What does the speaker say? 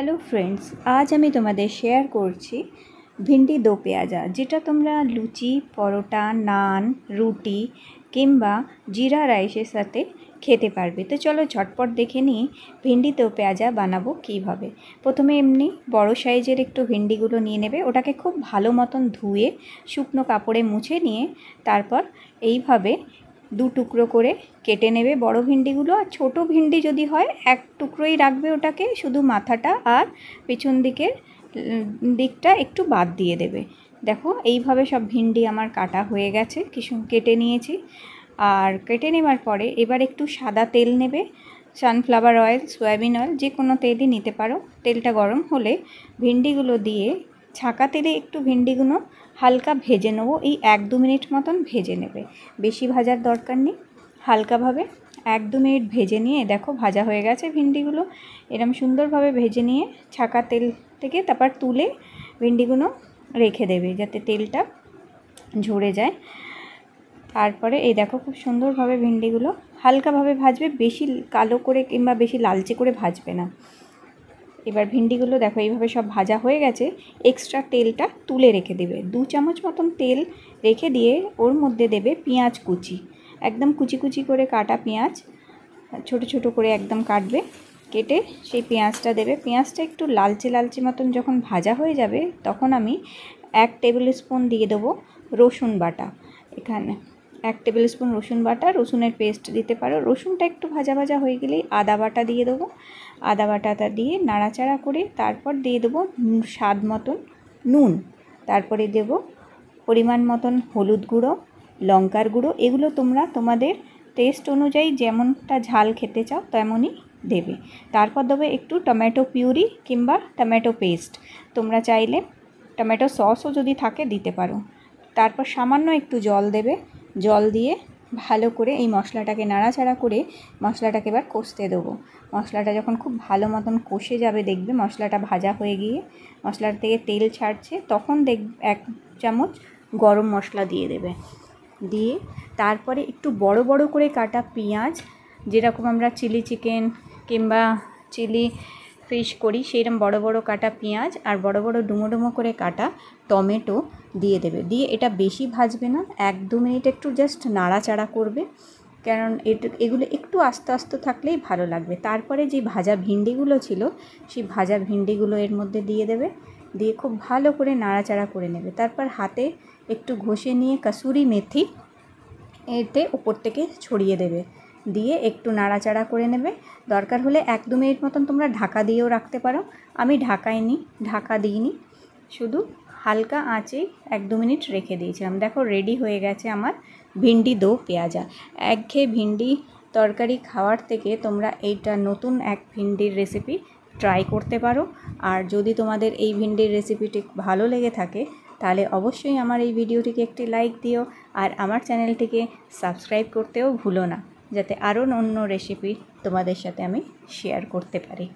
hello friends আজ আমি তোমাদের শেয়ার করছি ভিন্ডি দো পেঁয়াজা যেটা তোমরা লুচি পরোটা নান রুটি কিংবা জিরা রাইসের সাথে খেতে পারবে তো চলো ঝটপট দেখে নিই ভিন্ডি দো পেঁয়াজা বানাবো কীভাবে প্রথমে এমনি বড় সাইজের একটু ভিন্ডিগুলো নিয়ে নেবে ওটাকে খুব ভালো মতন ধুয়ে শুকনো কাপড়ে মুছে নিয়ে তারপর এইভাবে দু টুকরো করে কেটে নেবে বড় ভিন্ডিগুলো আর ছোট ভিন্ডি যদি হয় এক টুকরোই রাখবে ওটাকে শুধু মাথাটা আর পেছন দিকের দিকটা একটু বাদ দিয়ে দেবে দেখো এইভাবে সব ভিন্ডি আমার কাটা হয়ে গেছে কিছু কেটে নিয়েছি আর কেটে নেবার পরে এবার একটু সাদা তেল নেবে সানফ্লাওয়ার অয়েল সয়াবিন অয়েল যে কোনো তেলই নিতে পারো তেলটা গরম হলে ভিন্ডিগুলো দিয়ে ছাঁকা তেলে একটু ভেন্ডিগুলো হালকা ভেজে নেবো এই এক দু মিনিট মতন ভেজে নেবে বেশি ভাজার দরকার নেই হালকাভাবে এক দু মিনিট ভেজে নিয়ে দেখো ভাজা হয়ে গেছে ভেন্ডিগুলো এরম সুন্দরভাবে ভেজে নিয়ে ছাঁকা তেল থেকে তারপর তুলে ভেন্ডিগুলো রেখে দেবে যাতে তেলটা ঝরে যায় তারপরে এই দেখো খুব সুন্দরভাবে ভেন্ডিগুলো হালকাভাবে ভাজবে বেশি কালো করে কিংবা বেশি লালচে করে ভাজবে না এবার ভিন্ডিগুলো দেখো এইভাবে সব ভাজা হয়ে গেছে এক্সট্রা তেলটা তুলে রেখে দেবে দু চামচ মতন তেল রেখে দিয়ে ওর মধ্যে দেবে পেঁয়াজ কুচি একদম কুচি কুচি করে কাটা পেঁয়াজ ছোট ছোট করে একদম কাটবে কেটে সেই পেঁয়াজটা দেবে পেঁয়াজটা একটু লালচে লালচে মতন যখন ভাজা হয়ে যাবে তখন আমি এক টেবিল স্পুন দিয়ে দেবো রসুন বাটা এখানে এক টেবিল স্পুন রসুন বাটা রসুনের পেস্ট দিতে পারো রসুনটা একটু ভাজা ভাজা হয়ে গেলেই আদা বাটা দিয়ে দেবো আদা বাটাটা দিয়ে নাড়াচাড়া করে তারপর দিয়ে দেবো স্বাদ মতন নুন তারপরে দেব পরিমাণ মতন হলুদ গুঁড়ো লঙ্কার গুঁড়ো এগুলো তোমরা তোমাদের টেস্ট অনুযায়ী যেমনটা ঝাল খেতে চাও তেমনই দেবে তারপর দেবে একটু টমেটো পিউরি কিংবা টমেটো পেস্ট তোমরা চাইলে টমেটো সসও যদি থাকে দিতে পারো তারপর সামান্য একটু জল দেবে জল দিয়ে ভালো করে এই মশলাটাকে নাড়াচাড়া করে মশলাটাকে এবার কষতে দেবো মশলাটা যখন খুব ভালো মতন কষে যাবে দেখবে মশলাটা ভাজা হয়ে গিয়ে মশলার থেকে তেল ছাড়ছে তখন দেখ এক চামচ গরম মশলা দিয়ে দেবে দিয়ে তারপরে একটু বড় বড় করে কাটা পেঁয়াজ যেরকম আমরা চিলি চিকেন কিংবা চিলি ফিশ করি সেইরকম বড় বড় কাটা পেঁয়াজ আর বড় বড় ডুমো ডুমো করে কাটা টমেটো দিয়ে দেবে দিয়ে এটা বেশি ভাজবে না এক দু মিনিট একটু জাস্ট নাড়াচাড়া করবে কারণ এগুলো একটু আস্তে আস্তে থাকলেই ভালো লাগবে তারপরে যে ভাজা ভিন্ডিগুলো ছিল সেই ভাজা ভিন্ডিগুলো এর মধ্যে দিয়ে দেবে দিয়ে খুব ভালো করে নাড়াচাড়া করে নেবে তারপর হাতে একটু ঘষে নিয়ে কাসুরি মেথি এতে উপর থেকে ছড়িয়ে দেবে দিয়ে একটু নাড়াচাড়া করে নেবে দরকার হলে এক দু মিনিট মতন তোমরা ঢাকা দিয়েও রাখতে পারো আমি ঢাকায় নি ঢাকা দিইনি শুধু হালকা আঁচে এক দু মিনিট রেখে দিয়েছিলাম দেখো রেডি হয়ে গেছে আমার ভিন্ডি দো পেঁয়াজা একঘেয়ে ভিন্ডি তরকারি খাওয়ার থেকে তোমরা এইটা নতুন এক ভিন্ডির রেসিপি ট্রাই করতে পারো আর যদি তোমাদের এই ভিন্ডির রেসিপিটি ভালো লেগে থাকে তাহলে অবশ্যই আমার এই ভিডিওটিকে একটি লাইক দিও আর আমার চ্যানেলটিকে সাবস্ক্রাইব করতেও ভুলো না যাতে আরও অন্য রেসিপি তোমাদের সাথে আমি শেয়ার করতে পারি